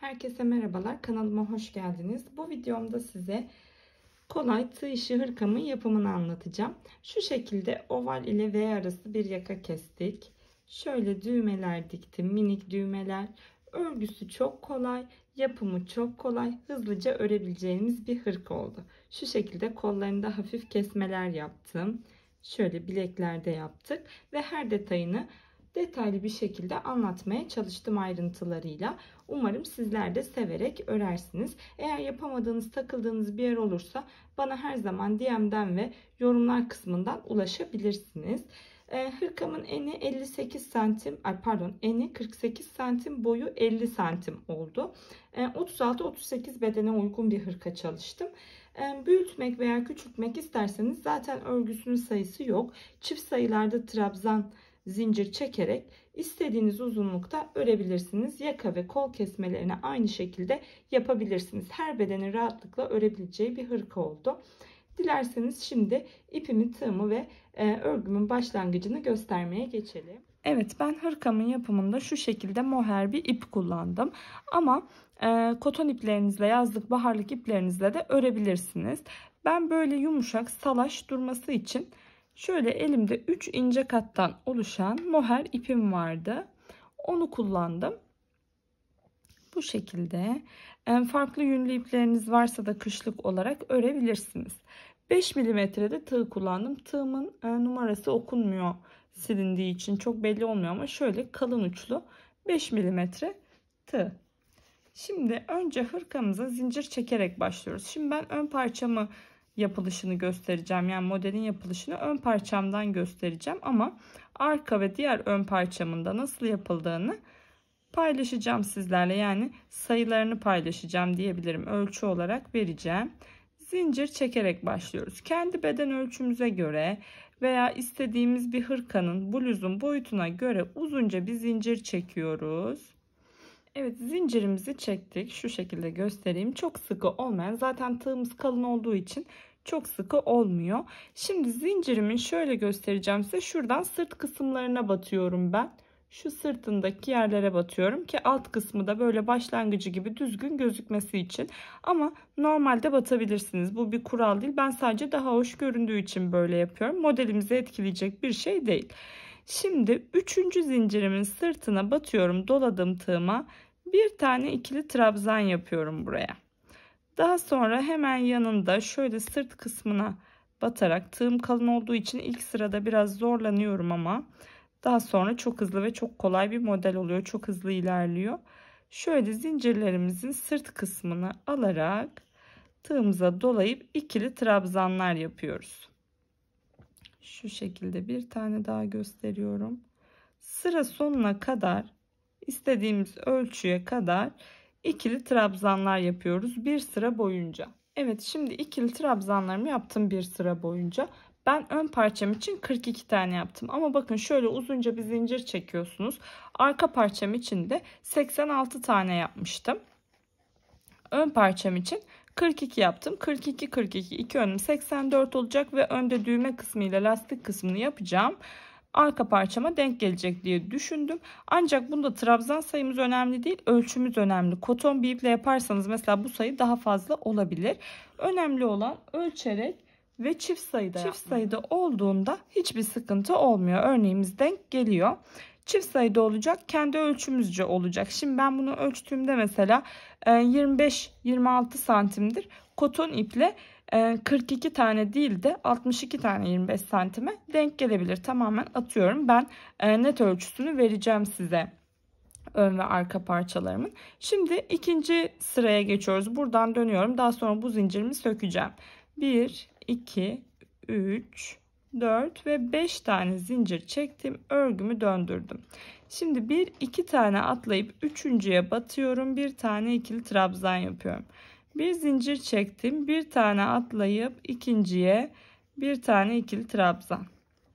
Herkese merhabalar. Kanalıma hoş geldiniz. Bu videomda size kolay tığ işi hırkamın yapımını anlatacağım. Şu şekilde oval ile V arası bir yaka kestik. Şöyle düğmeler diktim. Minik düğmeler. Örgüsü çok kolay. Yapımı çok kolay. Hızlıca örebileceğimiz bir hırka oldu. Şu şekilde kollarında hafif kesmeler yaptım. Şöyle bileklerde yaptık. Ve her detayını detaylı bir şekilde anlatmaya çalıştım ayrıntılarıyla. Umarım sizler de severek örersiniz. Eğer yapamadığınız, takıldığınız bir yer olursa bana her zaman DM'den ve yorumlar kısmından ulaşabilirsiniz. Ee, hırkamın eni 58 santim, pardon eni 48 santim, boyu 50 santim oldu. 36-38 ee, bedene uygun bir hırka çalıştım. Ee, büyütmek veya küçültmek isterseniz zaten örgüsünün sayısı yok. Çift sayılarda trabzan zincir çekerek istediğiniz uzunlukta örebilirsiniz. Yaka ve kol kesmelerini aynı şekilde yapabilirsiniz. Her bedenin rahatlıkla örebileceği bir hırka oldu. Dilerseniz şimdi ipimi, tığımı ve e, örgümün başlangıcını göstermeye geçelim. Evet ben hırkamın yapımında şu şekilde moher bir ip kullandım. Ama e, koton iplerinizle yazlık baharlık iplerinizle de örebilirsiniz. Ben böyle yumuşak salaş durması için Şöyle elimde 3 ince kattan oluşan moher ipim vardı. Onu kullandım. Bu şekilde En farklı yünlü ipleriniz varsa da kışlık olarak örebilirsiniz. 5 milimetrede tığ kullandım. Tığımın e, numarası okunmuyor silindiği için çok belli olmuyor ama şöyle kalın uçlu 5 milimetre tığ. Şimdi önce hırkamıza zincir çekerek başlıyoruz. Şimdi ben ön parçamı yapılışını göstereceğim. Yani modelin yapılışını ön parçamdan göstereceğim ama arka ve diğer ön parçamında nasıl yapıldığını paylaşacağım sizlerle. Yani sayılarını paylaşacağım diyebilirim. Ölçü olarak vereceğim. Zincir çekerek başlıyoruz. Kendi beden ölçümüze göre veya istediğimiz bir hırkanın bluzun boyutuna göre uzunca bir zincir çekiyoruz. Evet zincirimizi çektik. Şu şekilde göstereyim. Çok sıkı olmayan zaten tığımız kalın olduğu için çok sıkı olmuyor. Şimdi zincirimin şöyle göstereceğim size. Şuradan sırt kısımlarına batıyorum ben. Şu sırtındaki yerlere batıyorum ki alt kısmı da böyle başlangıcı gibi düzgün gözükmesi için. Ama normalde batabilirsiniz. Bu bir kural değil. Ben sadece daha hoş göründüğü için böyle yapıyorum. Modelimizi etkileyecek bir şey değil. Şimdi üçüncü zincirimin sırtına batıyorum doladığım tığıma bir tane ikili trabzan yapıyorum buraya. Daha sonra hemen yanında şöyle sırt kısmına batarak tığım kalın olduğu için ilk sırada biraz zorlanıyorum ama daha sonra çok hızlı ve çok kolay bir model oluyor. Çok hızlı ilerliyor. Şöyle zincirlerimizin sırt kısmını alarak tığımıza dolayıp ikili trabzanlar yapıyoruz şu şekilde bir tane daha gösteriyorum. Sıra sonuna kadar istediğimiz ölçüye kadar ikili trabzanlar yapıyoruz bir sıra boyunca. Evet şimdi ikili trabzanlarımı yaptım bir sıra boyunca. Ben ön parçam için 42 tane yaptım ama bakın şöyle uzunca bir zincir çekiyorsunuz. Arka parçam için de 86 tane yapmıştım. Ön parçam için 42 yaptım. 42 42 iki önüm 84 olacak ve önde düğme kısmı ile lastik kısmını yapacağım. Arka parçama denk gelecek diye düşündüm. Ancak bunda trabzan sayımız önemli değil, ölçümüz önemli. Koton bir iple yaparsanız mesela bu sayı daha fazla olabilir. Önemli olan ölçerek ve çift sayıda çift yapmak. sayıda olduğunda hiçbir sıkıntı olmuyor. Örneğimiz denk geliyor çift sayıda olacak. Kendi ölçümüzce olacak. Şimdi ben bunu ölçtüğümde mesela 25-26 e, santimdir. Koton iple 42 e, tane değil de 62 tane 25 santime denk gelebilir. Tamamen atıyorum. Ben e, net ölçüsünü vereceğim size ön ve arka parçalarımın. Şimdi ikinci sıraya geçiyoruz. Buradan dönüyorum. Daha sonra bu zincirimi sökeceğim. 1, 2, 3, 4 ve 5 tane zincir çektim. Örgümü döndürdüm. Şimdi bir iki tane atlayıp üçüncüye batıyorum. Bir tane ikili trabzan yapıyorum. Bir zincir çektim. Bir tane atlayıp ikinciye bir tane ikili trabzan.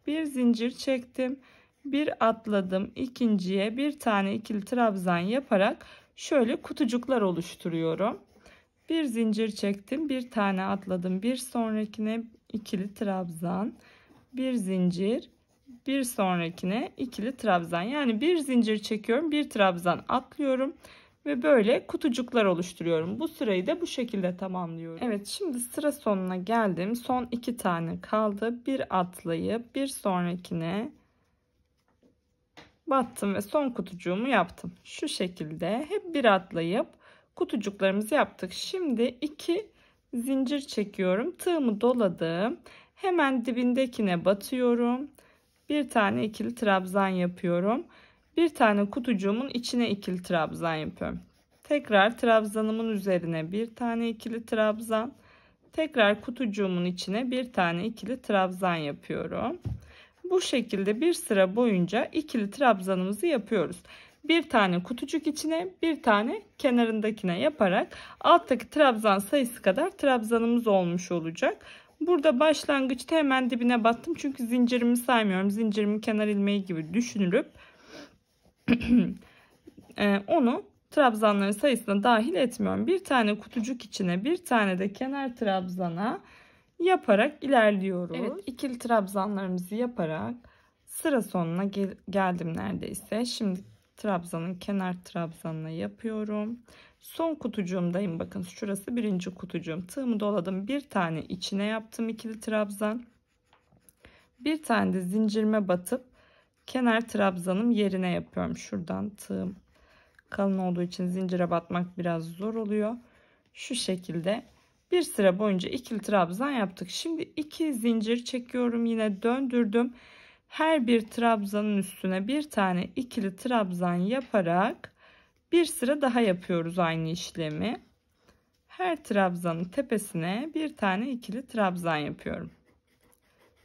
Bir zincir çektim. Bir atladım ikinciye bir tane ikili trabzan yaparak şöyle kutucuklar oluşturuyorum. Bir zincir çektim. Bir tane atladım. Bir sonrakine ikili trabzan bir zincir bir sonrakine ikili trabzan yani bir zincir çekiyorum bir trabzan atlıyorum ve böyle kutucuklar oluşturuyorum bu sırayı da bu şekilde tamamlıyorum Evet şimdi sıra sonuna geldim son iki tane kaldı bir atlayıp bir sonrakine battım ve son kutucuğumu yaptım şu şekilde hep bir atlayıp kutucuklarımızı yaptık şimdi iki zincir çekiyorum tığımı doladım Hemen dibindekine batıyorum. Bir tane ikili trabzan yapıyorum. Bir tane kutucuğumun içine ikili trabzan yapıyorum. Tekrar trabzanımın üzerine bir tane ikili trabzan. Tekrar kutucuğumun içine bir tane ikili trabzan yapıyorum. Bu şekilde bir sıra boyunca ikili trabzanımızı yapıyoruz. Bir tane kutucuk içine bir tane kenarındakine yaparak alttaki trabzan sayısı kadar trabzanımız olmuş olacak. Burada başlangıçta hemen dibine battım. Çünkü zincirimi saymıyorum. Zincirimin kenar ilmeği gibi düşünülüp e, onu trabzanların sayısına dahil etmiyorum. Bir tane kutucuk içine bir tane de kenar trabzana yaparak ilerliyoruz. Evet ikili trabzanlarımızı yaparak sıra sonuna gel geldim neredeyse. Şimdi trabzanın kenar trabzanla yapıyorum. Son kutucuğumdayım. Bakın şurası birinci kutucuğum. Tığımı doladım. Bir tane içine yaptım ikili trabzan. Bir tane de zincirime batıp kenar trabzanım yerine yapıyorum. Şuradan tığım kalın olduğu için zincire batmak biraz zor oluyor. Şu şekilde bir sıra boyunca ikili trabzan yaptık. Şimdi iki zincir çekiyorum. Yine döndürdüm her bir trabzanın üstüne bir tane ikili trabzan yaparak bir sıra daha yapıyoruz aynı işlemi. Her trabzanın tepesine bir tane ikili trabzan yapıyorum.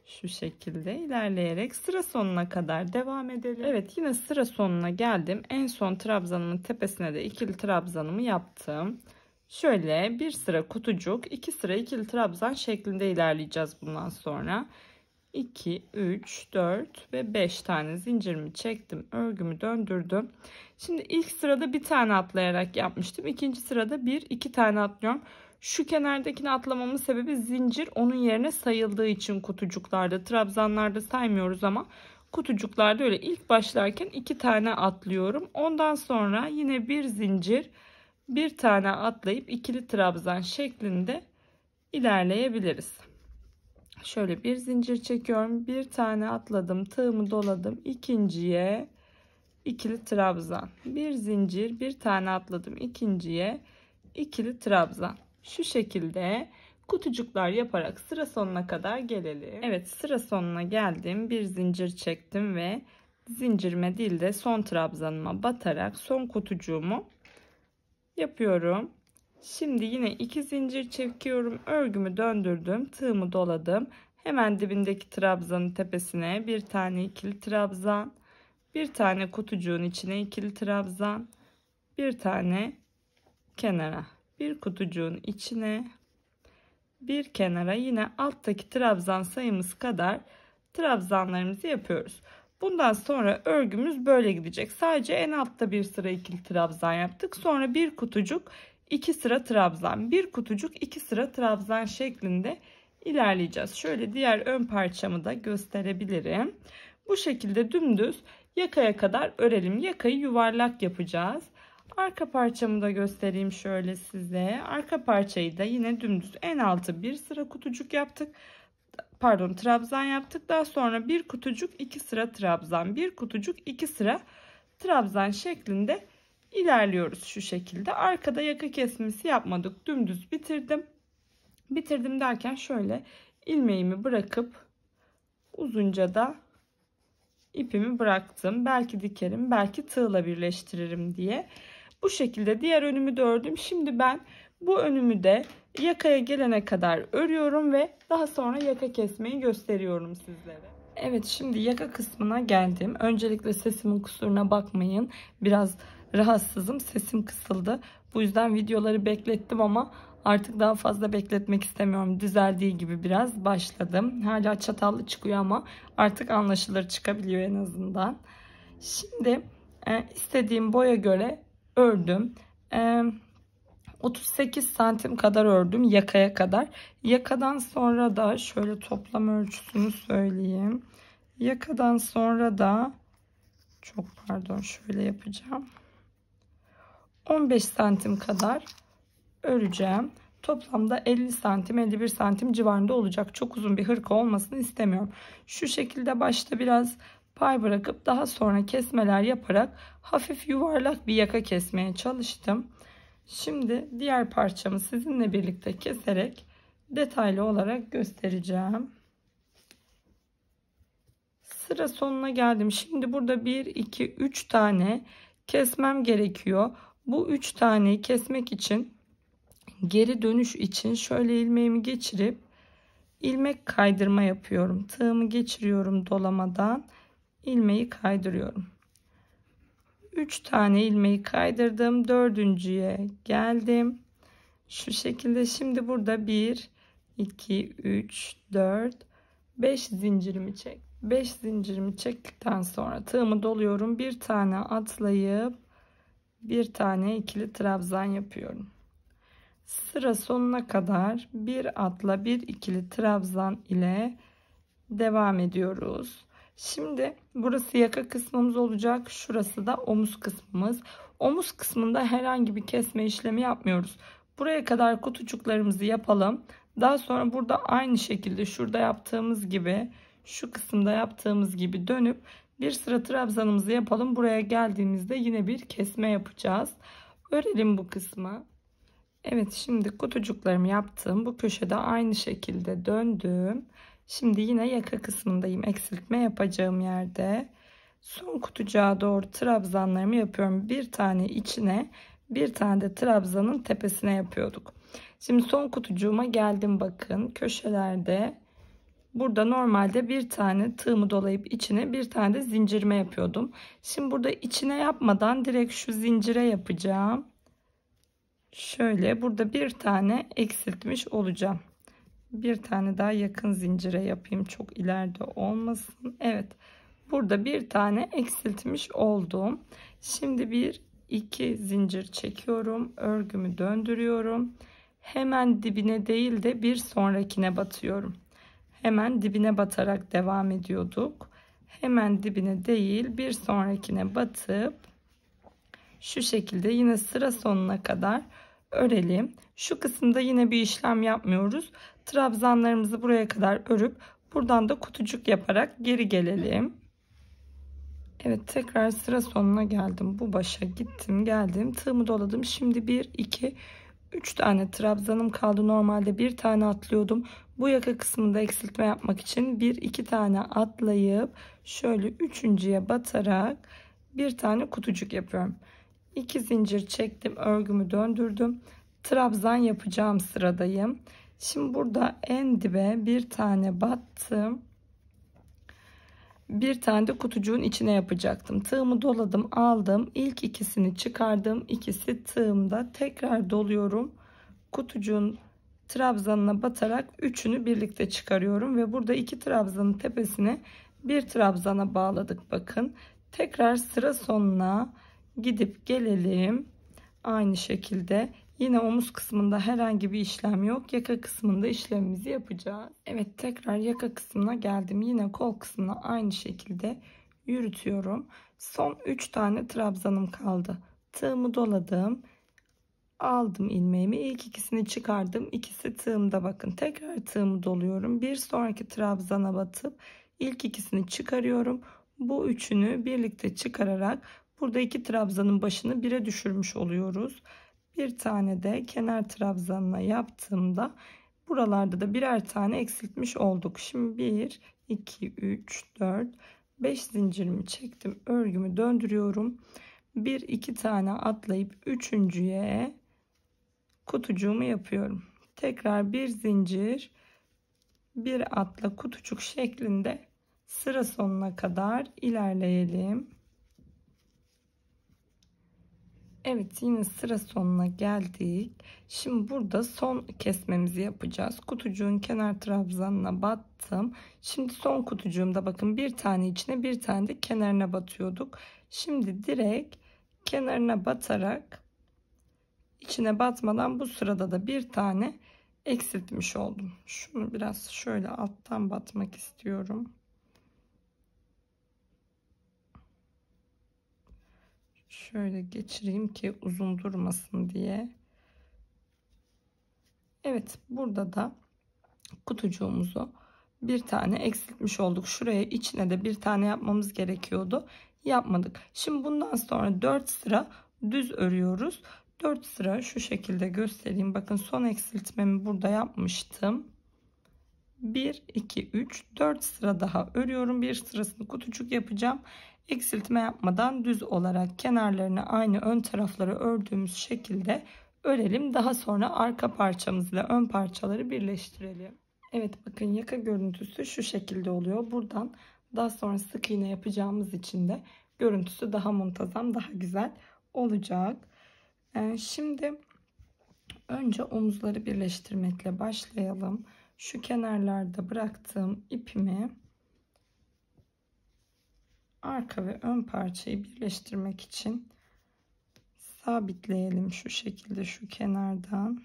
Şu şekilde ilerleyerek sıra sonuna kadar devam edelim. Evet yine sıra sonuna geldim. En son trabzanımın tepesine de ikili trabzanımı yaptım. Şöyle bir sıra kutucuk, iki sıra ikili trabzan şeklinde ilerleyeceğiz bundan sonra. 2, 3, 4 ve 5 tane zincirimi çektim. Örgümü döndürdüm. Şimdi ilk sırada bir tane atlayarak yapmıştım. İkinci sırada bir, iki tane atlıyorum. Şu kenardakini atlamamın sebebi zincir onun yerine sayıldığı için kutucuklarda. Trabzanlarda saymıyoruz ama kutucuklarda öyle ilk başlarken iki tane atlıyorum. Ondan sonra yine bir zincir bir tane atlayıp ikili trabzan şeklinde ilerleyebiliriz şöyle bir zincir çekiyorum bir tane atladım tığımı doladım ikinciye ikili trabzan bir zincir bir tane atladım ikinciye ikili trabzan şu şekilde kutucuklar yaparak sıra sonuna kadar gelelim Evet sıra sonuna geldim bir zincir çektim ve zincirime değil de son trabzanıma batarak son kutucuğumu yapıyorum Şimdi yine iki zincir çekiyorum. Örgümü döndürdüm. Tığımı doladım. Hemen dibindeki trabzanın tepesine bir tane ikili trabzan. Bir tane kutucuğun içine ikili trabzan. Bir tane kenara. Bir kutucuğun içine bir kenara yine alttaki trabzan sayımız kadar trabzanlarımızı yapıyoruz. Bundan sonra örgümüz böyle gidecek. Sadece en altta bir sıra ikili trabzan yaptık. Sonra bir kutucuk 2 sıra trabzan, bir kutucuk 2 sıra trabzan şeklinde ilerleyeceğiz. Şöyle diğer ön parçamı da gösterebilirim. Bu şekilde dümdüz yakaya kadar örelim. Yakayı yuvarlak yapacağız. Arka parçamı da göstereyim şöyle size. Arka parçayı da yine dümdüz en altı bir sıra kutucuk yaptık. Pardon trabzan yaptık. Daha sonra bir kutucuk iki sıra trabzan, bir kutucuk iki sıra trabzan şeklinde ilerliyoruz şu şekilde. Arkada yaka kesmesi yapmadık. Dümdüz bitirdim. Bitirdim derken şöyle ilmeğimi bırakıp uzunca da ipimi bıraktım. Belki dikerim, belki tığla birleştiririm diye. Bu şekilde diğer önümü de ördüm. Şimdi ben bu önümü de yakaya gelene kadar örüyorum ve daha sonra yaka kesmeyi gösteriyorum sizlere. Evet şimdi yaka kısmına geldim. Öncelikle sesimin kusuruna bakmayın. Biraz rahatsızım. Sesim kısıldı. Bu yüzden videoları beklettim ama artık daha fazla bekletmek istemiyorum. Düzeldiği gibi biraz başladım. Hala çatallı çıkıyor ama artık anlaşılır çıkabiliyor en azından. Şimdi e, istediğim boya göre ördüm. E, 38 santim kadar ördüm yakaya kadar. Yakadan sonra da şöyle toplam ölçüsünü söyleyeyim. Yakadan sonra da çok pardon şöyle yapacağım. 15 santim kadar öreceğim. Toplamda 50 santim 51 santim civarında olacak. Çok uzun bir hırka olmasını istemiyorum. Şu şekilde başta biraz pay bırakıp daha sonra kesmeler yaparak hafif yuvarlak bir yaka kesmeye çalıştım. Şimdi diğer parçamı sizinle birlikte keserek detaylı olarak göstereceğim. Sıra sonuna geldim. Şimdi burada 1, 2, 3 tane kesmem gerekiyor. Bu üç taneyi kesmek için geri dönüş için şöyle ilmeğimi geçirip ilmek kaydırma yapıyorum. Tığımı geçiriyorum dolamadan ilmeği kaydırıyorum. 3 tane ilmeği kaydırdım. Dördüncüye geldim. Şu şekilde şimdi burada 1, 2, 3, 4, 5 zincirimi çek. 5 zincirimi çektikten sonra tığımı doluyorum. Bir tane atlayıp bir tane ikili trabzan yapıyorum. Sıra sonuna kadar bir atla bir ikili trabzan ile devam ediyoruz. Şimdi burası yaka kısmımız olacak. Şurası da omuz kısmımız. Omuz kısmında herhangi bir kesme işlemi yapmıyoruz. Buraya kadar kutucuklarımızı yapalım. Daha sonra burada aynı şekilde şurada yaptığımız gibi şu kısımda yaptığımız gibi dönüp bir sıra trabzanımızı yapalım. Buraya geldiğimizde yine bir kesme yapacağız. Örelim bu kısmı. Evet şimdi kutucuklarımı yaptım. Bu köşede aynı şekilde döndüm. Şimdi yine yaka kısmındayım. Eksiltme yapacağım yerde. Son kutucuğa doğru trabzanlarımı yapıyorum. Bir tane içine bir tane de trabzanın tepesine yapıyorduk. Şimdi son kutucuğuma geldim bakın. Köşelerde Burada normalde bir tane tığımı dolayıp içine bir tane de zincirme yapıyordum. Şimdi burada içine yapmadan direkt şu zincire yapacağım. Şöyle burada bir tane eksiltmiş olacağım. Bir tane daha yakın zincire yapayım. Çok ileride olmasın. Evet. Burada bir tane eksiltmiş oldum. Şimdi bir iki zincir çekiyorum. Örgümü döndürüyorum. Hemen dibine değil de bir sonrakine batıyorum hemen dibine batarak devam ediyorduk. Hemen dibine değil bir sonrakine batıp şu şekilde yine sıra sonuna kadar örelim. Şu kısımda yine bir işlem yapmıyoruz. Trabzanlarımızı buraya kadar örüp buradan da kutucuk yaparak geri gelelim. Evet tekrar sıra sonuna geldim. Bu başa gittim geldim. Tığımı doladım. Şimdi 1, 2, 3. 3 tane trabzanım kaldı. Normalde bir tane atlıyordum. Bu yaka kısmında eksiltme yapmak için bir iki tane atlayıp şöyle üçüncüye batarak bir tane kutucuk yapıyorum. 2 zincir çektim. Örgümü döndürdüm. Trabzan yapacağım sıradayım. Şimdi burada en dibe bir tane battım bir tane de kutucuğun içine yapacaktım. Tığımı doladım aldım. İlk ikisini çıkardım. İkisi tığımda. Tekrar doluyorum. Kutucuğun trabzanına batarak üçünü birlikte çıkarıyorum. Ve burada iki trabzanın tepesine bir trabzana bağladık. Bakın tekrar sıra sonuna gidip gelelim. Aynı şekilde Yine omuz kısmında herhangi bir işlem yok. Yaka kısmında işlemimizi yapacağız. Evet tekrar yaka kısmına geldim. Yine kol kısmına aynı şekilde yürütüyorum. Son 3 tane trabzanım kaldı. Tığımı doladım. Aldım ilmeğimi. İlk ikisini çıkardım. İkisi tığımda bakın. Tekrar tığımı doluyorum. Bir sonraki trabzana batıp ilk ikisini çıkarıyorum. Bu üçünü birlikte çıkararak burada iki trabzanın başını bire düşürmüş oluyoruz. Bir tane de kenar trabzanına yaptığımda buralarda da birer tane eksiltmiş olduk. Şimdi 1, 2, 3, 4, 5 zincirimi çektim. Örgümü döndürüyorum. 1, 2 tane atlayıp üçüncüye kutucuğumu yapıyorum. Tekrar bir zincir, bir atla kutucuk şeklinde sıra sonuna kadar ilerleyelim. Evet yine sıra sonuna geldik. Şimdi burada son kesmemizi yapacağız. Kutucuğun kenar trabzanına battım. Şimdi son kutucuğumda bakın bir tane içine bir tane de kenarına batıyorduk. Şimdi direkt kenarına batarak içine batmadan bu sırada da bir tane eksiltmiş oldum. Şunu biraz şöyle alttan batmak istiyorum. şöyle geçireyim ki uzun durmasın diye. Evet burada da kutucuğumuzu bir tane eksiltmiş olduk. Şuraya içine de bir tane yapmamız gerekiyordu. Yapmadık. Şimdi bundan sonra 4 sıra düz örüyoruz. 4 sıra şu şekilde göstereyim. Bakın son eksiltmemi burada yapmıştım. 1 2 3 4 sıra daha örüyorum. Bir sırasını kutucuk yapacağım eksiltme yapmadan düz olarak kenarlarını aynı ön tarafları ördüğümüz şekilde örelim. Daha sonra arka parçamızla ön parçaları birleştirelim. Evet bakın yaka görüntüsü şu şekilde oluyor. Buradan daha sonra sık iğne yapacağımız için de görüntüsü daha muntazam, daha güzel olacak. Ee, şimdi önce omuzları birleştirmekle başlayalım. Şu kenarlarda bıraktığım ipimi arka ve ön parçayı birleştirmek için sabitleyelim şu şekilde şu kenardan.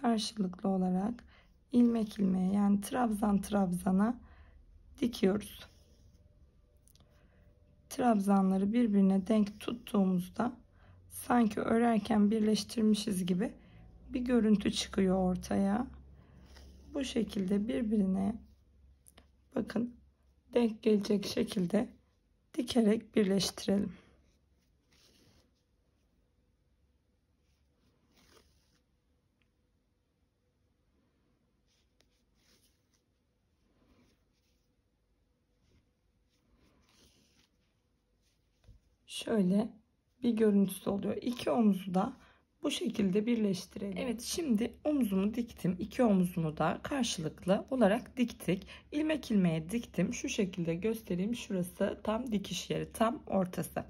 karşılıklı olarak ilmek ilmeğe yani trabzan trabzana dikiyoruz trabzanları birbirine denk tuttuğumuzda sanki örerken birleştirmişiz gibi bir görüntü çıkıyor ortaya. Bu şekilde birbirine bakın denk gelecek şekilde dikerek birleştirelim. şöyle bir görüntüsü oluyor. İki omuzu da bu şekilde birleştirelim. Evet şimdi omuzumu diktim. İki omuzumu da karşılıklı olarak diktik. İlmek ilmeğe diktim. Şu şekilde göstereyim. Şurası tam dikiş yeri. Tam ortası.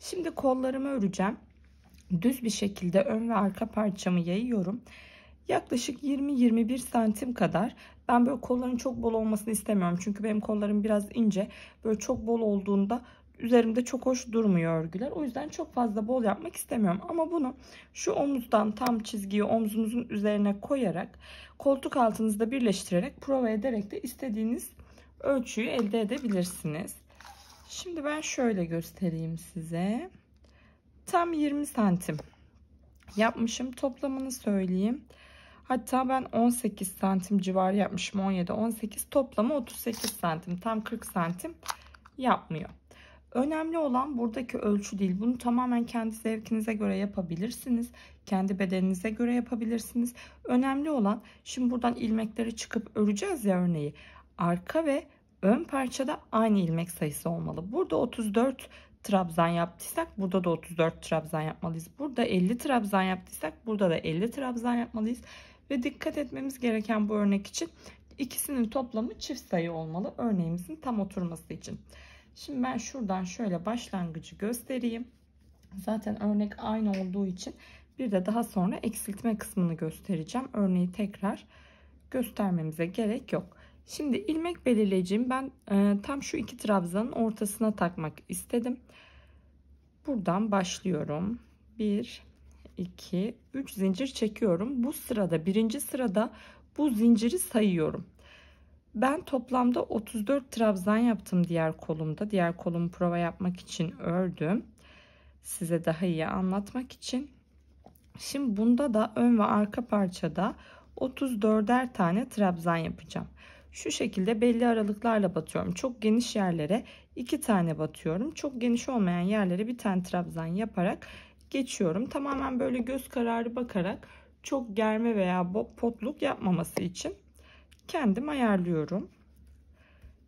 Şimdi kollarımı öreceğim. Düz bir şekilde ön ve arka parçamı yayıyorum. Yaklaşık 20-21 santim kadar. Ben böyle kolların çok bol olmasını istemiyorum. Çünkü benim kollarım biraz ince. Böyle çok bol olduğunda üzerimde çok hoş durmuyor örgüler. O yüzden çok fazla bol yapmak istemiyorum. Ama bunu şu omuzdan tam çizgiyi omzunuzun üzerine koyarak koltuk altınızda birleştirerek prova ederek de istediğiniz ölçüyü elde edebilirsiniz. Şimdi ben şöyle göstereyim size. Tam 20 santim yapmışım. Toplamını söyleyeyim. Hatta ben 18 santim civarı yapmışım. 17-18 toplamı 38 santim. Tam 40 santim yapmıyor. Önemli olan buradaki ölçü değil. Bunu tamamen kendi zevkinize göre yapabilirsiniz. Kendi bedeninize göre yapabilirsiniz. Önemli olan şimdi buradan ilmekleri çıkıp öreceğiz ya örneği. Arka ve ön parçada aynı ilmek sayısı olmalı. Burada 34 trabzan yaptıysak burada da 34 trabzan yapmalıyız. Burada 50 trabzan yaptıysak burada da 50 trabzan yapmalıyız. Ve dikkat etmemiz gereken bu örnek için ikisinin toplamı çift sayı olmalı. Örneğimizin tam oturması için. Şimdi ben şuradan şöyle başlangıcı göstereyim. Zaten örnek aynı olduğu için bir de daha sonra eksiltme kısmını göstereceğim. Örneği tekrar göstermemize gerek yok. Şimdi ilmek belirleyeceğim. Ben e, tam şu iki trabzanın ortasına takmak istedim. Buradan başlıyorum. 1 2 3 zincir çekiyorum. Bu sırada birinci sırada bu zinciri sayıyorum. Ben toplamda 34 trabzan yaptım diğer kolumda. Diğer kolumu prova yapmak için ördüm. Size daha iyi anlatmak için. Şimdi bunda da ön ve arka parçada 34'er tane trabzan yapacağım. Şu şekilde belli aralıklarla batıyorum. Çok geniş yerlere iki tane batıyorum. Çok geniş olmayan yerlere bir tane trabzan yaparak geçiyorum. Tamamen böyle göz kararı bakarak çok germe veya potluk yapmaması için kendim ayarlıyorum.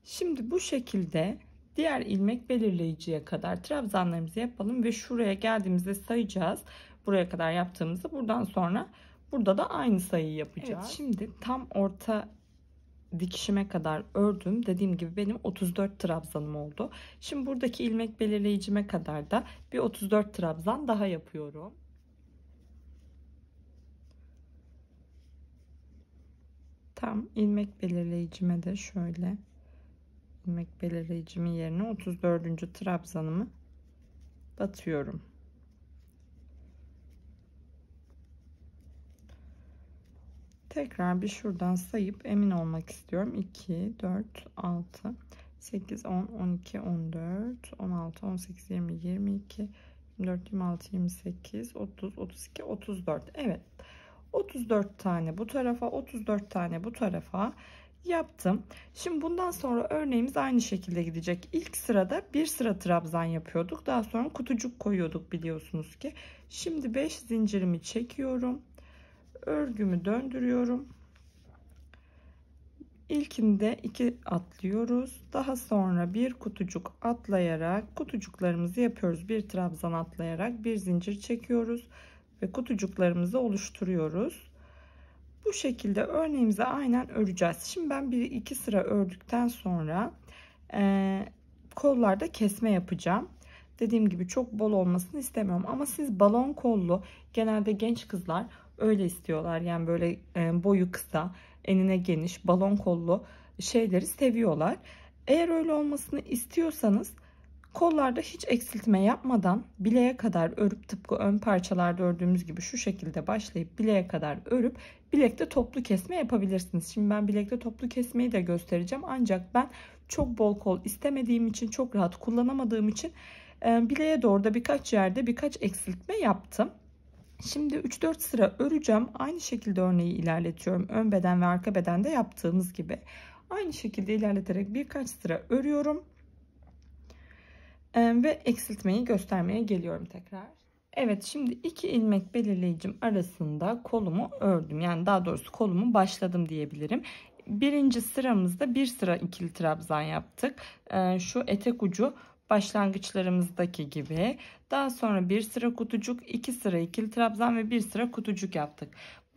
Şimdi bu şekilde diğer ilmek belirleyiciye kadar trabzanlarımızı yapalım ve şuraya geldiğimizde sayacağız. Buraya kadar yaptığımızı buradan sonra burada da aynı sayıyı yapacağız. Evet, şimdi tam orta dikişime kadar ördüm. Dediğim gibi benim 34 trabzanım oldu. Şimdi buradaki ilmek belirleyicime kadar da bir 34 trabzan daha yapıyorum. Tam ilmek belirleyicime de şöyle ilmek belirleyicimin yerine 34. trabzanımı batıyorum. Tekrar bir şuradan sayıp emin olmak istiyorum. 2, 4, 6, 8, 10, 12, 14, 16, 18, 20, 22, 24, 26, 28, 30, 32, 34. Evet. 34 tane bu tarafa 34 tane bu tarafa yaptım. Şimdi bundan sonra örneğimiz aynı şekilde gidecek. İlk sırada bir sıra trabzan yapıyorduk. Daha sonra kutucuk koyuyorduk biliyorsunuz ki. Şimdi 5 zincirimi çekiyorum. Örgümü döndürüyorum. İlkinde 2 atlıyoruz. Daha sonra bir kutucuk atlayarak kutucuklarımızı yapıyoruz. Bir trabzan atlayarak bir zincir çekiyoruz ve kutucuklarımızı oluşturuyoruz. Bu şekilde örneğimize aynen öreceğiz. Şimdi ben bir iki sıra ördükten sonra e, kollarda kesme yapacağım. Dediğim gibi çok bol olmasını istemiyorum ama siz balon kollu genelde genç kızlar öyle istiyorlar. Yani böyle e, boyu kısa, enine geniş, balon kollu şeyleri seviyorlar. Eğer öyle olmasını istiyorsanız Kollarda hiç eksiltme yapmadan bileğe kadar örüp tıpkı ön parçalarda ördüğümüz gibi şu şekilde başlayıp bileğe kadar örüp bilekte toplu kesme yapabilirsiniz. Şimdi ben bilekte toplu kesmeyi de göstereceğim ancak ben çok bol kol istemediğim için çok rahat kullanamadığım için e, bileğe doğru da birkaç yerde birkaç eksiltme yaptım. Şimdi 3-4 sıra öreceğim. Aynı şekilde örneği ilerletiyorum. Ön beden ve arka bedende yaptığımız gibi. Aynı şekilde ilerleterek birkaç sıra örüyorum. Ee, ve eksiltmeyi göstermeye geliyorum tekrar. Evet şimdi iki ilmek belirleyicim arasında kolumu ördüm. Yani daha doğrusu kolumu başladım diyebilirim. Birinci sıramızda bir sıra ikili trabzan yaptık. Ee, şu etek ucu başlangıçlarımızdaki gibi. Daha sonra bir sıra kutucuk, iki sıra ikili trabzan ve bir sıra kutucuk yaptık.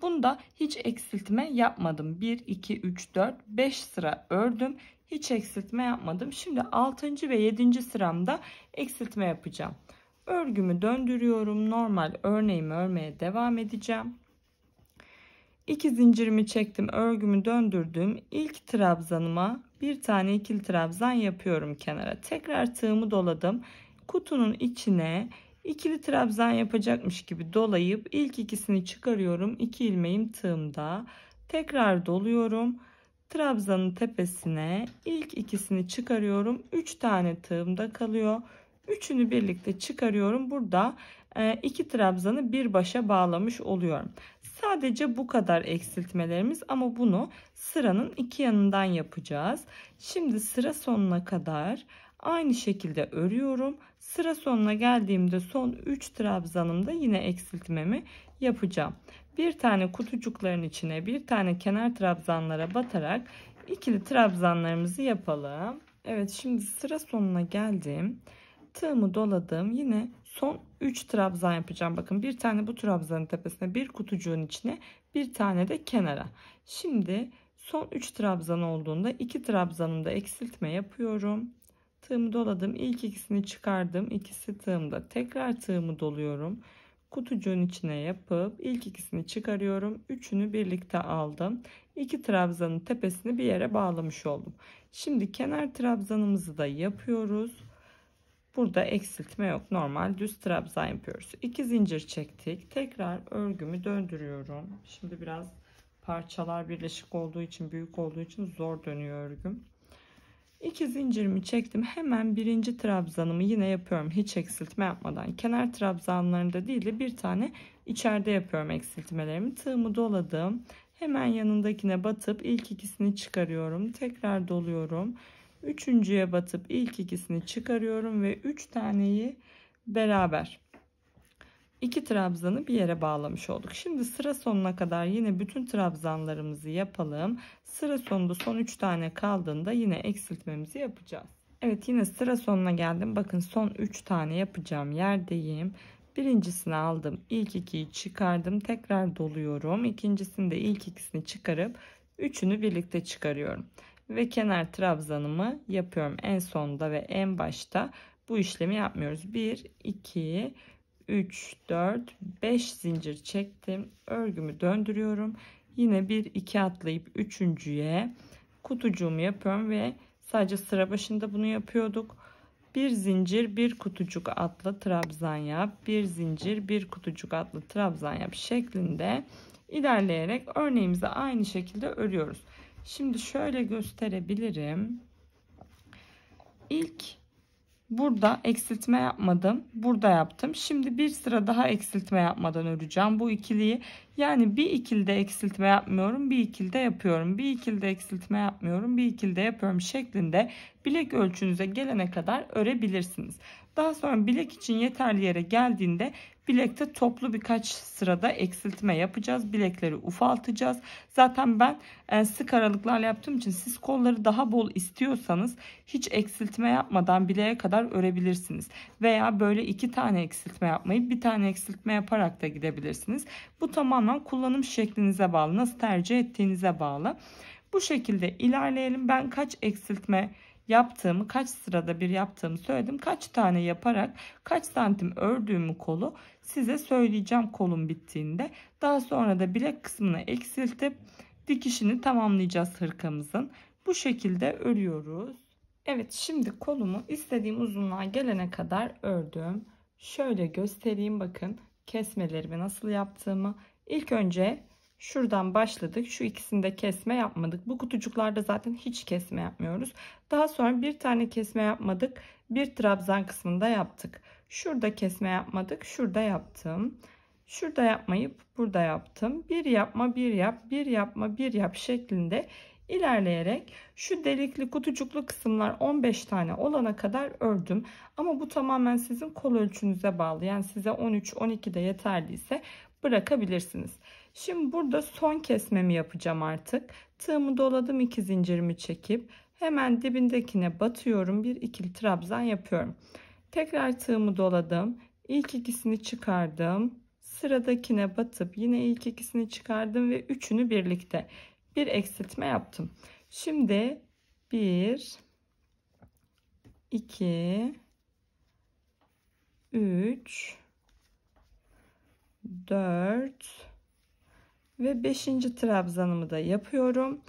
Bunda hiç eksiltme yapmadım. 1, 2, 3, 4, 5 sıra ördüm hiç eksiltme yapmadım. Şimdi 6. ve 7. sıramda eksiltme yapacağım. Örgümü döndürüyorum. Normal örneğimi örmeye devam edeceğim. 2 zincirimi çektim. Örgümü döndürdüm. İlk trabzanıma bir tane ikili trabzan yapıyorum kenara. Tekrar tığımı doladım. Kutunun içine ikili trabzan yapacakmış gibi dolayıp ilk ikisini çıkarıyorum. 2 ilmeğim tığımda. Tekrar doluyorum Trabzanın tepesine ilk ikisini çıkarıyorum. 3 tane tığımda kalıyor. Üçünü birlikte çıkarıyorum. Burada e, iki trabzanı bir başa bağlamış oluyorum. Sadece bu kadar eksiltmelerimiz ama bunu sıranın iki yanından yapacağız. Şimdi sıra sonuna kadar aynı şekilde örüyorum. Sıra sonuna geldiğimde son 3 trabzanımda yine eksiltmemi yapacağım. Bir tane kutucukların içine bir tane kenar trabzanlara batarak ikili trabzanlarımızı yapalım. Evet şimdi sıra sonuna geldim. Tığımı doladım. Yine son 3 trabzan yapacağım. Bakın bir tane bu trabzanın tepesine bir kutucuğun içine bir tane de kenara. Şimdi son 3 trabzan olduğunda 2 trabzanımda eksiltme yapıyorum. Tığımı doladım. İlk ikisini çıkardım. İkisi tığımda. Tekrar tığımı doluyorum. Kutucuğun içine yapıp ilk ikisini çıkarıyorum. Üçünü birlikte aldım. İki trabzanın tepesini bir yere bağlamış oldum. Şimdi kenar trabzanımızı da yapıyoruz. Burada eksiltme yok. Normal düz trabzan yapıyoruz. İki zincir çektik. Tekrar örgümü döndürüyorum. Şimdi biraz parçalar birleşik olduğu için, büyük olduğu için zor dönüyor örgüm. İki zincirimi çektim. Hemen birinci trabzanımı yine yapıyorum. Hiç eksiltme yapmadan. Kenar trabzanlarında değil de bir tane içeride yapıyorum eksiltmelerimi. Tığımı doladım. Hemen yanındakine batıp ilk ikisini çıkarıyorum. Tekrar doluyorum. Üçüncüye batıp ilk ikisini çıkarıyorum ve üç taneyi beraber iki trabzanı bir yere bağlamış olduk. Şimdi sıra sonuna kadar yine bütün trabzanlarımızı yapalım. Sıra sonunda son 3 tane kaldığında yine eksiltmemizi yapacağız. Evet yine sıra sonuna geldim. Bakın son 3 tane yapacağım yerdeyim. Birincisini aldım. ilk ikiyi çıkardım. Tekrar doluyorum. İkincisini de ilk ikisini çıkarıp üçünü birlikte çıkarıyorum. Ve kenar trabzanımı yapıyorum. En sonda ve en başta bu işlemi yapmıyoruz. 1, 2, 3 4 5 zincir çektim örgümü döndürüyorum yine bir iki atlayıp üçüncüye kutucuğumu yapıyorum ve sadece sıra başında bunu yapıyorduk bir zincir bir kutucuk atla trabzan yap bir zincir bir kutucuk atla trabzan yap şeklinde ilerleyerek örneğimizi aynı şekilde örüyoruz şimdi şöyle gösterebilirim ilk Burada eksiltme yapmadım. Burada yaptım. Şimdi bir sıra daha eksiltme yapmadan öreceğim bu ikiliyi. Yani bir ikilde eksiltme yapmıyorum. Bir ikilde yapıyorum. Bir ikilde eksiltme yapmıyorum. Bir ikilde yapıyorum şeklinde bilek ölçünüze gelene kadar örebilirsiniz. Daha sonra bilek için yeterli yere geldiğinde Bilekte toplu birkaç sırada eksiltme yapacağız. Bilekleri ufaltacağız. Zaten ben e, sık aralıklarla yaptığım için siz kolları daha bol istiyorsanız hiç eksiltme yapmadan bileğe kadar örebilirsiniz. Veya böyle iki tane eksiltme yapmayı bir tane eksiltme yaparak da gidebilirsiniz. Bu tamamen kullanım şeklinize bağlı. Nasıl tercih ettiğinize bağlı. Bu şekilde ilerleyelim. Ben kaç eksiltme yaptığımı kaç sırada bir yaptığımı söyledim. Kaç tane yaparak kaç santim ördüğümü kolu size söyleyeceğim kolum bittiğinde. Daha sonra da bilek kısmını eksiltip dikişini tamamlayacağız hırkamızın. Bu şekilde örüyoruz. Evet şimdi kolumu istediğim uzunluğa gelene kadar ördüm. Şöyle göstereyim bakın kesmelerimi nasıl yaptığımı. İlk önce Şuradan başladık. Şu ikisinde kesme yapmadık. Bu kutucuklarda zaten hiç kesme yapmıyoruz. Daha sonra bir tane kesme yapmadık. Bir trabzan kısmında yaptık. Şurada kesme yapmadık. Şurada yaptım. Şurada yapmayıp burada yaptım. Bir yapma bir yap bir yapma bir yap şeklinde ilerleyerek şu delikli kutucuklu kısımlar 15 tane olana kadar ördüm. Ama bu tamamen sizin kol ölçünüze bağlı. Yani size 13-12 de yeterliyse bırakabilirsiniz. Şimdi burada son kesmemi yapacağım artık. Tığımı doladım iki zincirimi çekip hemen dibindekine batıyorum. Bir ikili trabzan yapıyorum. Tekrar tığımı doladım. İlk ikisini çıkardım. Sıradakine batıp yine ilk ikisini çıkardım ve üçünü birlikte bir eksiltme yaptım. Şimdi 1 2 3 4 ve 5. trabzanımı da yapıyorum.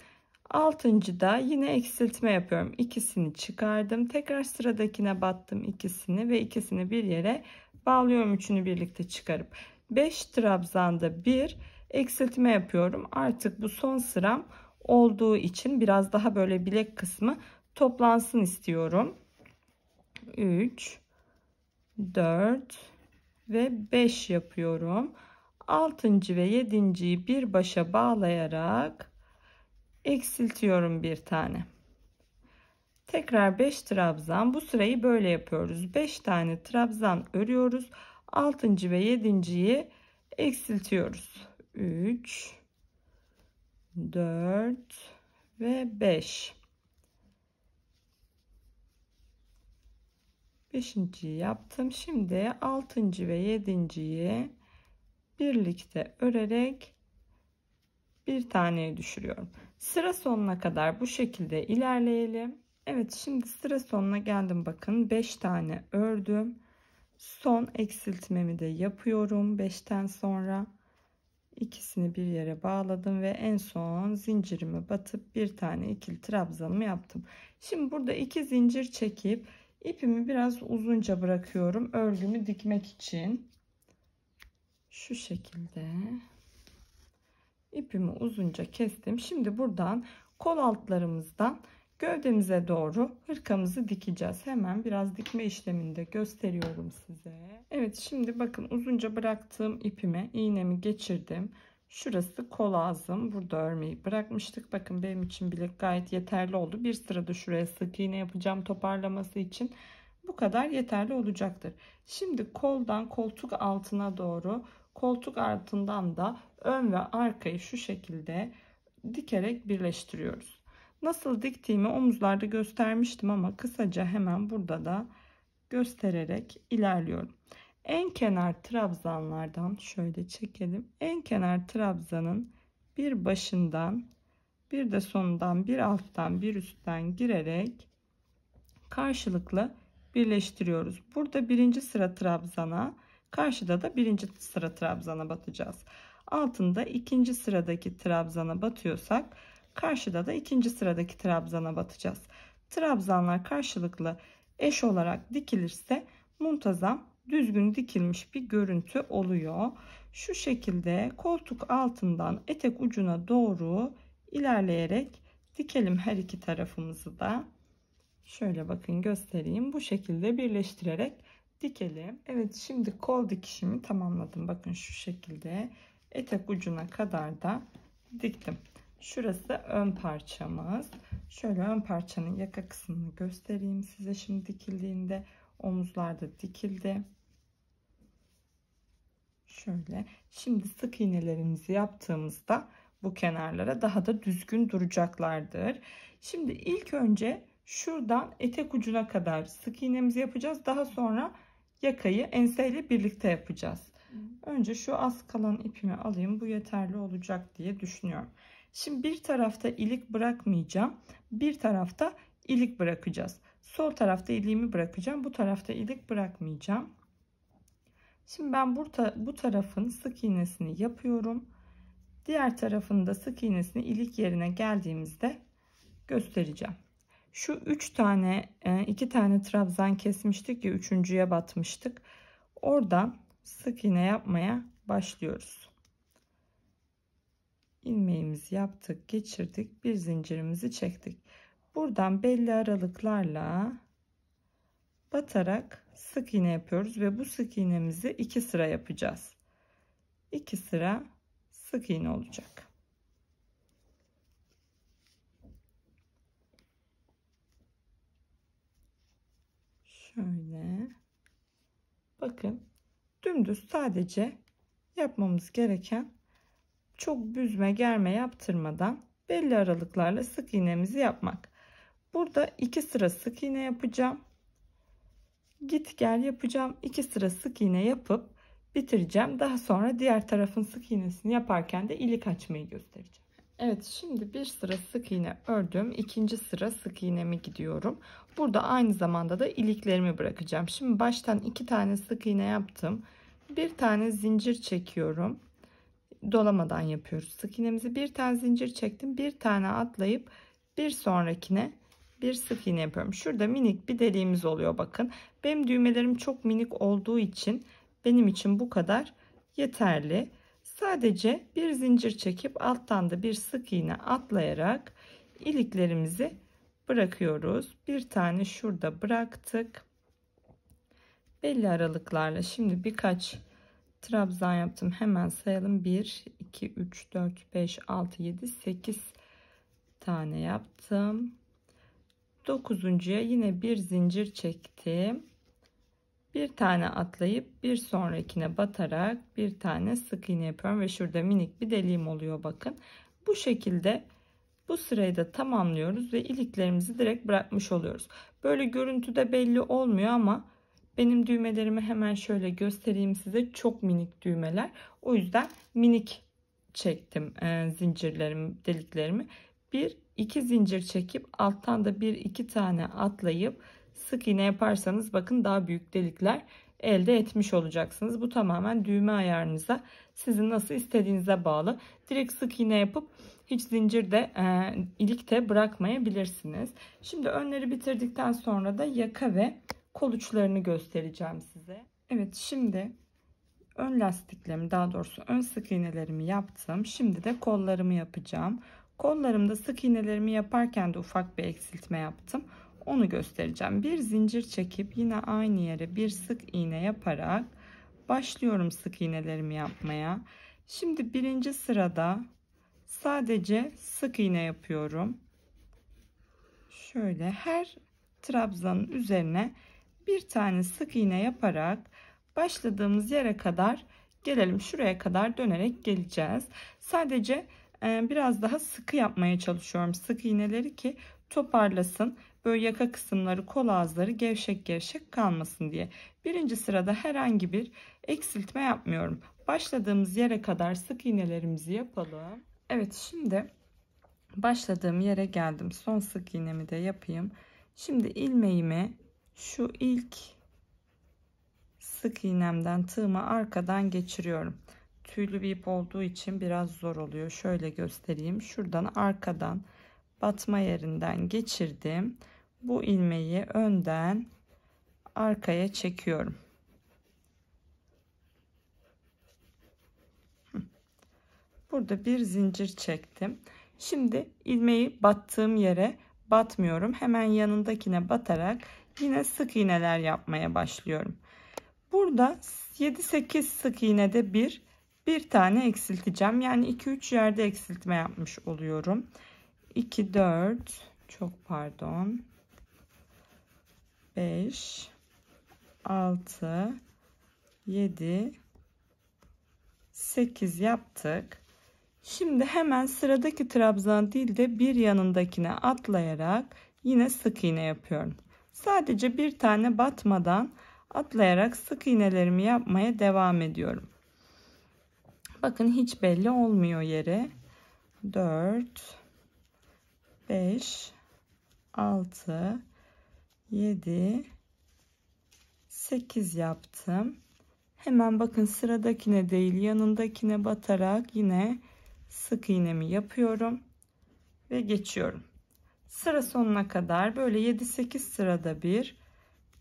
6. da yine eksiltme yapıyorum. İkisini çıkardım. Tekrar sıradakine battım ikisini ve ikisini bir yere bağlıyorum. Üçünü birlikte çıkarıp 5 trabzanda 1 eksiltme yapıyorum. Artık bu son sıram olduğu için biraz daha böyle bilek kısmı toplansın istiyorum. 3 4 ve 5 yapıyorum altıncı ve yedinciyi bir başa bağlayarak eksiltiyorum bir tane. Tekrar 5 trabzan. Bu sırayı böyle yapıyoruz. 5 tane trabzan örüyoruz. 6. ve 7.yi eksiltiyoruz. 3 4 ve 5. 5. yaptım. Şimdi 6. ve 7.yi birlikte örerek bir taneye düşürüyorum. Sıra sonuna kadar bu şekilde ilerleyelim. Evet şimdi sıra sonuna geldim. Bakın 5 tane ördüm. Son eksiltmemi de yapıyorum 5'ten sonra. ikisini bir yere bağladım ve en son zincirimi batıp bir tane ikili trabzanımı yaptım. Şimdi burada iki zincir çekip ipimi biraz uzunca bırakıyorum örgümü dikmek için şu şekilde ipimi uzunca kestim. Şimdi buradan kol altlarımızdan gövdemize doğru hırkamızı dikeceğiz. Hemen biraz dikme işleminde gösteriyorum size. Evet şimdi bakın uzunca bıraktığım ipime iğnemi geçirdim. Şurası kol ağzım. Burada örmeyi bırakmıştık. Bakın benim için bile gayet yeterli oldu. Bir sırada şuraya sık iğne yapacağım toparlaması için. Bu kadar yeterli olacaktır. Şimdi koldan koltuk altına doğru Koltuk altından da ön ve arkayı şu şekilde dikerek birleştiriyoruz. Nasıl diktiğimi omuzlarda göstermiştim ama kısaca hemen burada da göstererek ilerliyorum. En kenar trabzanlardan şöyle çekelim. En kenar trabzanın bir başından bir de sonundan bir alttan bir üstten girerek karşılıklı birleştiriyoruz. Burada birinci sıra trabzana Karşıda da birinci sıra trabzana batacağız. Altında ikinci sıradaki trabzana batıyorsak karşıda da ikinci sıradaki trabzana batacağız. Trabzanlar karşılıklı eş olarak dikilirse muntazam düzgün dikilmiş bir görüntü oluyor. Şu şekilde koltuk altından etek ucuna doğru ilerleyerek dikelim her iki tarafımızı da. Şöyle bakın göstereyim. Bu şekilde birleştirerek dikelim. Evet şimdi kol dikişimi tamamladım. Bakın şu şekilde etek ucuna kadar da diktim. Şurası ön parçamız. Şöyle ön parçanın yaka kısmını göstereyim size. Şimdi dikildiğinde omuzlar da dikildi. Şöyle. Şimdi sık iğnelerimizi yaptığımızda bu kenarlara daha da düzgün duracaklardır. Şimdi ilk önce şuradan etek ucuna kadar sık iğnemizi yapacağız. Daha sonra yakayı enseyle birlikte yapacağız. Önce şu az kalan ipimi alayım. Bu yeterli olacak diye düşünüyorum. Şimdi bir tarafta ilik bırakmayacağım. Bir tarafta ilik bırakacağız. Sol tarafta iliğimi bırakacağım. Bu tarafta ilik bırakmayacağım. Şimdi ben burada bu tarafın sık iğnesini yapıyorum. Diğer tarafında sık iğnesini ilik yerine geldiğimizde göstereceğim. Şu üç tane e, iki tane trabzan kesmiştik ya üçüncüye batmıştık. Oradan sık iğne yapmaya başlıyoruz. Ilmeğimizi yaptık geçirdik bir zincirimizi çektik. Buradan belli aralıklarla batarak sık iğne yapıyoruz ve bu sık iğnemizi iki sıra yapacağız. İki sıra sık iğne olacak. Şöyle. Bakın dümdüz sadece yapmamız gereken çok büzme germe yaptırmadan belli aralıklarla sık iğnemizi yapmak. Burada iki sıra sık iğne yapacağım. Git gel yapacağım. iki sıra sık iğne yapıp bitireceğim. Daha sonra diğer tarafın sık iğnesini yaparken de ilik açmayı göstereceğim. Evet şimdi bir sıra sık iğne ördüm. ikinci sıra sık iğnemi gidiyorum. Burada aynı zamanda da iliklerimi bırakacağım. Şimdi baştan iki tane sık iğne yaptım. Bir tane zincir çekiyorum. Dolamadan yapıyoruz sık iğnemizi. Bir tane zincir çektim. Bir tane atlayıp bir sonrakine bir sık iğne yapıyorum. Şurada minik bir deliğimiz oluyor bakın. Benim düğmelerim çok minik olduğu için benim için bu kadar yeterli. Sadece bir zincir çekip alttan da bir sık iğne atlayarak iliklerimizi bırakıyoruz. Bir tane şurada bıraktık. Belli aralıklarla şimdi birkaç trabzan yaptım. Hemen sayalım. 1, 2, 3, 4, 5, 6, 7, 8 tane yaptım. Dokuzuncuya yine bir zincir çektim bir tane atlayıp bir sonrakine batarak bir tane sık iğne yapıyorum ve şurada minik bir deliğim oluyor bakın bu şekilde bu sırayı da tamamlıyoruz ve iliklerimizi direkt bırakmış oluyoruz böyle görüntüde belli olmuyor ama benim düğmelerimi hemen şöyle göstereyim size çok minik düğmeler o yüzden minik çektim e, zincirlerimi deliklerimi bir iki zincir çekip alttan da bir iki tane atlayıp sık iğne yaparsanız bakın daha büyük delikler elde etmiş olacaksınız. Bu tamamen düğme ayarınıza sizin nasıl istediğinize bağlı. Direkt sık iğne yapıp hiç zincirde de e, ilik bırakmayabilirsiniz. Şimdi önleri bitirdikten sonra da yaka ve kol uçlarını göstereceğim size. Evet şimdi ön lastiklerimi daha doğrusu ön sık iğnelerimi yaptım. Şimdi de kollarımı yapacağım. Kollarımda sık iğnelerimi yaparken de ufak bir eksiltme yaptım onu göstereceğim. Bir zincir çekip yine aynı yere bir sık iğne yaparak başlıyorum sık iğnelerimi yapmaya. Şimdi birinci sırada sadece sık iğne yapıyorum. Şöyle her trabzanın üzerine bir tane sık iğne yaparak başladığımız yere kadar gelelim. Şuraya kadar dönerek geleceğiz. Sadece e, biraz daha sıkı yapmaya çalışıyorum sık iğneleri ki toparlasın böyle yaka kısımları kol ağızları gevşek gevşek kalmasın diye. Birinci sırada herhangi bir eksiltme yapmıyorum. Başladığımız yere kadar sık iğnelerimizi yapalım. Evet şimdi başladığım yere geldim. Son sık iğnemi de yapayım. Şimdi ilmeğimi şu ilk sık iğnemden tığıma arkadan geçiriyorum. Tüylü bir ip olduğu için biraz zor oluyor. Şöyle göstereyim. Şuradan arkadan batma yerinden geçirdim bu ilmeği önden arkaya çekiyorum. Burada bir zincir çektim. Şimdi ilmeği battığım yere batmıyorum. Hemen yanındakine batarak yine sık iğneler yapmaya başlıyorum. Burada 7-8 sık iğnede bir bir tane eksilteceğim. Yani 2-3 yerde eksiltme yapmış oluyorum. 2-4 çok pardon 5 6 7 8 yaptık. Şimdi hemen sıradaki trabzan değil de bir yanındakine atlayarak yine sık iğne yapıyorum. Sadece bir tane batmadan atlayarak sık iğnelerimi yapmaya devam ediyorum. Bakın hiç belli olmuyor yeri. 4 5 6 7 8 yaptım. Hemen bakın sıradakine değil yanındakine batarak yine sık iğnemi yapıyorum ve geçiyorum. Sıra sonuna kadar böyle 7-8 sırada bir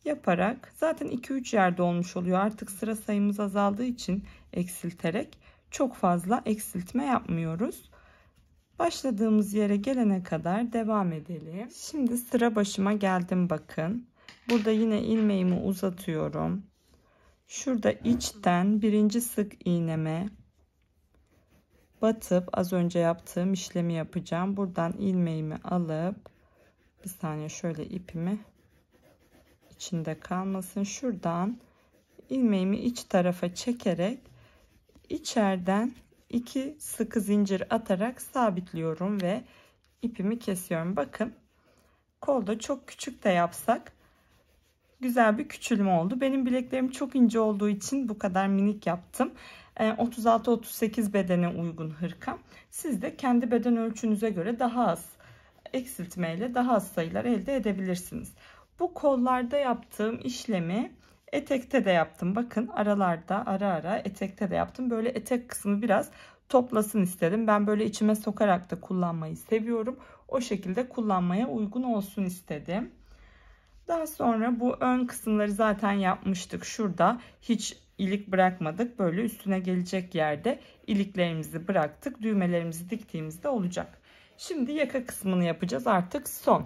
yaparak zaten 2-3 yerde olmuş oluyor. Artık sıra sayımız azaldığı için eksilterek çok fazla eksiltme yapmıyoruz. Başladığımız yere gelene kadar devam edelim. Şimdi sıra başıma geldim bakın. Burada yine ilmeğimi uzatıyorum. Şurada içten birinci sık iğneme batıp az önce yaptığım işlemi yapacağım. Buradan ilmeğimi alıp bir saniye şöyle ipimi içinde kalmasın. Şuradan ilmeğimi iç tarafa çekerek içerden 2 sıkı zincir atarak sabitliyorum ve ipimi kesiyorum. Bakın kolda çok küçük de yapsak güzel bir küçülme oldu. Benim bileklerim çok ince olduğu için bu kadar minik yaptım. 36-38 ee, bedene uygun hırka. Siz de kendi beden ölçünüze göre daha az eksiltmeyle daha az sayılar elde edebilirsiniz. Bu kollarda yaptığım işlemi Etekte de yaptım. Bakın aralarda ara ara etekte de yaptım. Böyle etek kısmı biraz toplasın istedim. Ben böyle içime sokarak da kullanmayı seviyorum. O şekilde kullanmaya uygun olsun istedim. Daha sonra bu ön kısımları zaten yapmıştık. Şurada hiç ilik bırakmadık. Böyle üstüne gelecek yerde iliklerimizi bıraktık. Düğmelerimizi diktiğimizde olacak. Şimdi yaka kısmını yapacağız artık son.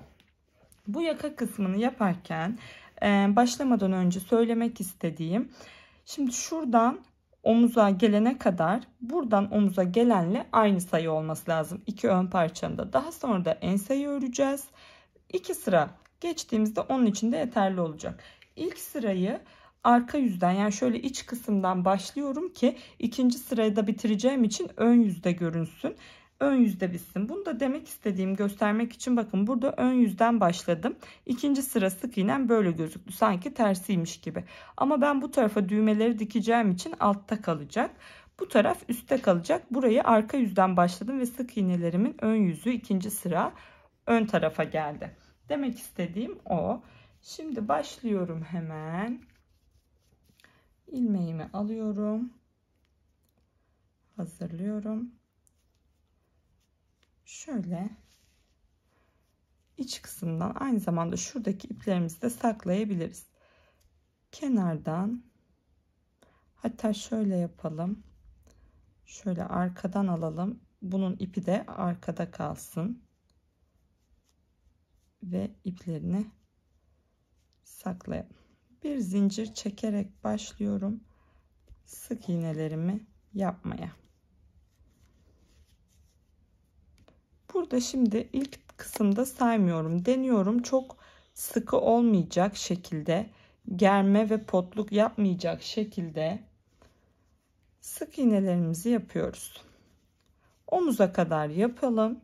Bu yaka kısmını yaparken ee, başlamadan önce söylemek istediğim. Şimdi şuradan omuza gelene kadar buradan omuza gelenle aynı sayı olması lazım. iki ön parçamda. Daha sonra da enseyi öreceğiz. İki sıra geçtiğimizde onun için de yeterli olacak. İlk sırayı arka yüzden yani şöyle iç kısımdan başlıyorum ki ikinci sırayı da bitireceğim için ön yüzde görünsün ön yüzde bitsin. Bunu da demek istediğim göstermek için bakın burada ön yüzden başladım. İkinci sıra sık iğnem böyle gözüktü. Sanki tersiymiş gibi. Ama ben bu tarafa düğmeleri dikeceğim için altta kalacak. Bu taraf üstte kalacak. Burayı arka yüzden başladım ve sık iğnelerimin ön yüzü ikinci sıra ön tarafa geldi. Demek istediğim o. Şimdi başlıyorum hemen. Ilmeğimi alıyorum. Hazırlıyorum şöyle iç kısımdan aynı zamanda şuradaki iplerimizi de saklayabiliriz. Kenardan hatta şöyle yapalım. Şöyle arkadan alalım. Bunun ipi de arkada kalsın. Ve iplerini saklayalım. Bir zincir çekerek başlıyorum. Sık iğnelerimi yapmaya. Burada şimdi ilk kısımda saymıyorum. Deniyorum çok sıkı olmayacak şekilde germe ve potluk yapmayacak şekilde sık iğnelerimizi yapıyoruz. Omuza kadar yapalım.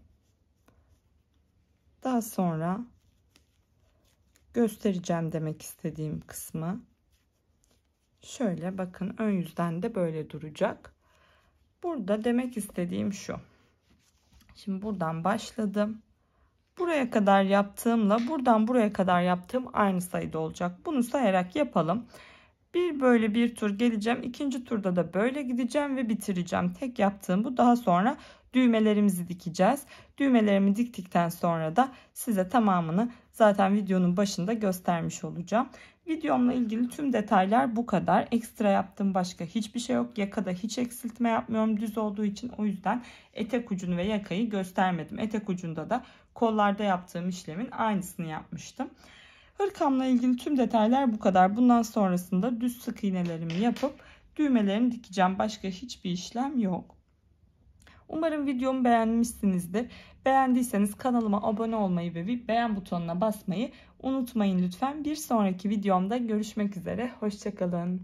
Daha sonra göstereceğim demek istediğim kısmı. Şöyle bakın ön yüzden de böyle duracak. Burada demek istediğim şu. Şimdi buradan başladım. Buraya kadar yaptığımla buradan buraya kadar yaptığım aynı sayıda olacak. Bunu sayarak yapalım. Bir böyle bir tur geleceğim. İkinci turda da böyle gideceğim ve bitireceğim. Tek yaptığım bu. Daha sonra düğmelerimizi dikeceğiz. Düğmelerimi diktikten sonra da size tamamını zaten videonun başında göstermiş olacağım. Videomla ilgili tüm detaylar bu kadar. Ekstra yaptığım başka hiçbir şey yok. Yakada hiç eksiltme yapmıyorum düz olduğu için. O yüzden etek ucunu ve yakayı göstermedim. Etek ucunda da kollarda yaptığım işlemin aynısını yapmıştım. Hırkamla ilgili tüm detaylar bu kadar. Bundan sonrasında düz sık iğnelerimi yapıp düğmelerimi dikeceğim. Başka hiçbir işlem yok. Umarım videomu beğenmişsinizdir. Beğendiyseniz kanalıma abone olmayı ve bir beğen butonuna basmayı unutmayın lütfen. Bir sonraki videomda görüşmek üzere. Hoşçakalın.